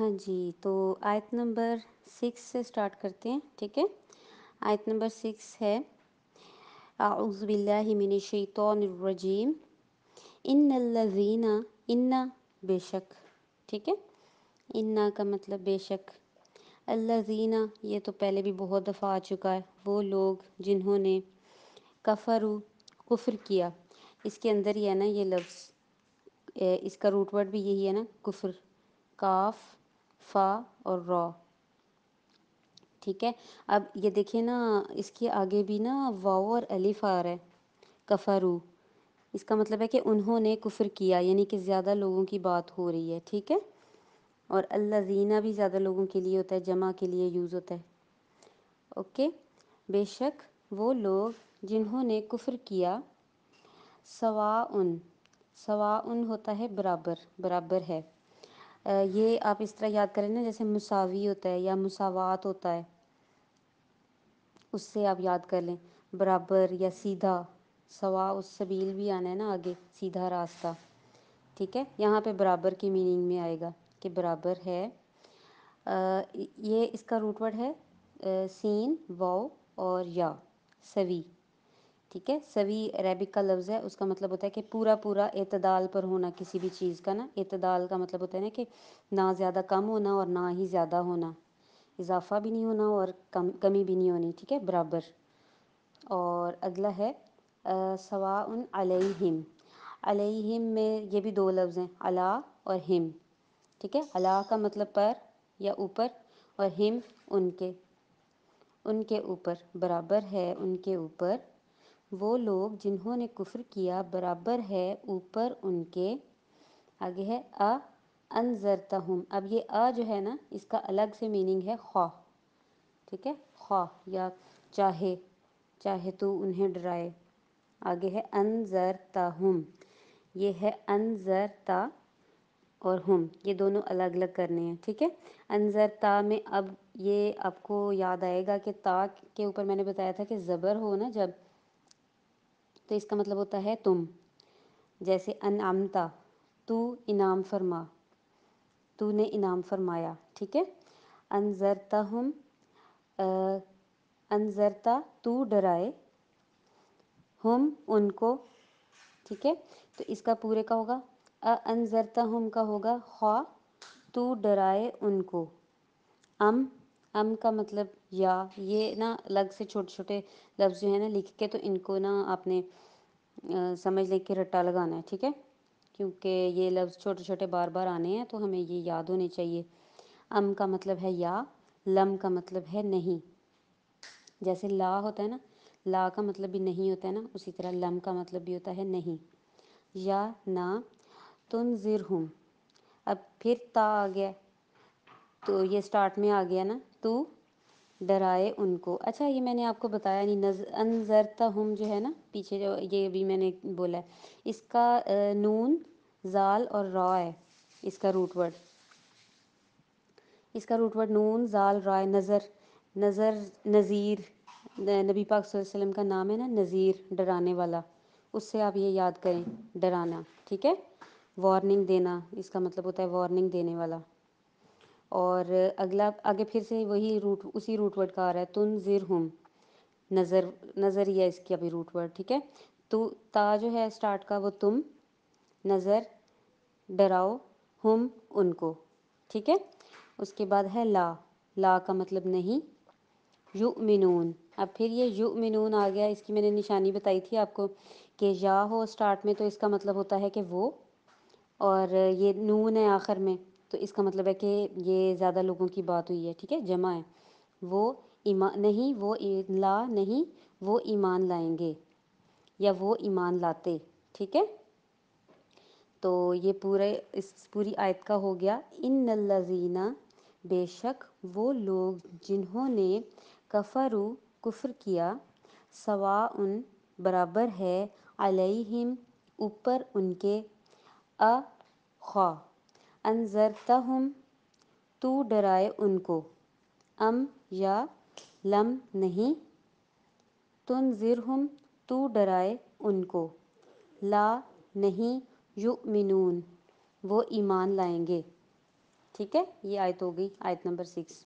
हाँ जी तो आयत नंबर सिक्स से स्टार्ट करते हैं ठीक है आयत नंबर सिक्स है आउज़बिल्लिमिनशैतरजीम इन इन्नल्लज़ीना इन्ना बेशक ठीक है इन्ना का मतलब बेशक अल्लाजीना ये तो पहले भी बहुत दफ़ा आ चुका है वो लोग जिन्होंने कफ़रू कुफ़र किया इसके अंदर ही है ना ये लफ्ज़ इसका रूट वर्ड भी यही है ना कुफ़र काफ़ फ़ा और रॉ ठीक है अब ये देखिए ना इसके आगे भी ना वाओ और अलिफ आ रहा है कफ़ारू इसका मतलब है कि उन्होंने कुफर किया यानी कि ज़्यादा लोगों की बात हो रही है ठीक है और अल्लाजीना भी ज़्यादा लोगों के लिए होता है जमा के लिए यूज़ होता है ओके बेशक वो लोग जिन्होंने कुफर किया सवा उन सवा उन होता है बराबर बराबर है ये आप इस तरह याद करें ना जैसे मुसावी होता है या मुसावात होता है उससे आप याद कर लें बराबर या सीधा सवा उस सबील भी आना है ना आगे सीधा रास्ता ठीक है यहाँ पे बराबर की मीनिंग में आएगा कि बराबर है आ, ये इसका रूटवर्ड है आ, सीन वाओ और या सवी ठीक है सभी अरेबिक का लफ्ज़ है उसका मतलब होता है कि पूरा पूरा अतदाल पर होना किसी भी चीज़ का ना अतदाल का मतलब होता है ना कि ना ज़्यादा कम होना और ना ही ज़्यादा होना इजाफा भी नहीं होना और कम कमी भी नहीं होनी ठीक है बराबर और अगला है सवाउन अलहिम अलहिम में ये भी दो लफ्ज़ हैं अला और हिम ठीक है अला का मतलब पर या ऊपर और हिम उनके उनके ऊपर बराबर है उनके ऊपर वो लोग जिन्होंने कुफ्र किया बराबर है ऊपर उनके आगे है अ अनजरतहम अब ये अ जो है ना इसका अलग से मीनिंग है खौ ठीक है खौ या चाहे चाहे तो उन्हें डराए आगे है अनजरतहम ये है अनजरता और हम ये दोनों अलग अलग करने हैं ठीक है अनजर ता में अब ये आपको याद आएगा कि ता के ऊपर मैंने बताया था कि ज़बर हो ना जब तो इसका मतलब होता है तुम जैसे अनामता तू इनाम फरमा तूने इनाम फरमाया ठीक है अनजरता हम अनजरता तू डराए हम उनको ठीक है तो इसका पूरे का होगा अनजरता हम का होगा खा तू डराए उनको अम अम का मतलब या ये ना अलग से छोटे छोटे लफ्ज़ जो है ना लिख के तो इनको ना आपने आ, समझ लें कि रट्टा लगाना है ठीक है क्योंकि ये लफ्ज़ छोटे छोटे बार बार आने हैं तो हमें ये याद होने चाहिए अम का मतलब है या लम का मतलब है नहीं जैसे ला होता है ना ला का मतलब भी नहीं होता है ना उसी तरह लम का मतलब भी होता है नहीं या ना तुम जिर हूँ अब फिर ता आ गया तो ये स्टार्ट में आ गया ना तू डराए उनको अच्छा ये मैंने आपको बताया नहीं नज अनजरता हम जो है ना पीछे जो ये भी मैंने बोला है इसका नून जाल और रॉ है इसका रूट वर्ड इसका रूट वर्ड नून जाल रॉय नज़र नज़र नज़ीर नबी पाक वसल्लम का नाम है ना नज़ीर डराने वाला उससे आप ये याद करें डराना ठीक है वार्निंग देना इसका मतलब होता है वार्निंग देने वाला और अगला आगे फिर से वही रूट उसी रूटवर्ड का आ रहा है तुन ज़िर हम नज़र नज़रिया इसकी अभी रूटवर्ड ठीक है तो ता जो है स्टार्ट का वो तुम नज़र डराओ हम उनको ठीक है उसके बाद है ला ला का मतलब नहीं यु मिनून अब फिर ये यु मिनून आ गया इसकी मैंने निशानी बताई थी आपको कि या हो स्टार्ट में तो इसका मतलब होता है कि वो और ये नून है आखिर में तो इसका मतलब है कि ये ज़्यादा लोगों की बात हुई है ठीक है जमा है वो ईमान नहीं वो ला नहीं वो ईमान लाएंगे या वो ईमान लाते ठीक है तो ये पूरे इस पूरी आयत का हो गया इन नजीना बेशक वो लोग जिन्होंने कफरू कुफ्र किया सवा उन बराबर है अलहिम ऊपर उनके अ खा हम तू डराए उनको अम या लम नहीं हम तू डराए उनको ला नहीं यु मिनून वो ईमान लाएंगे ठीक है ये आयत हो गई आयत नंबर सिक्स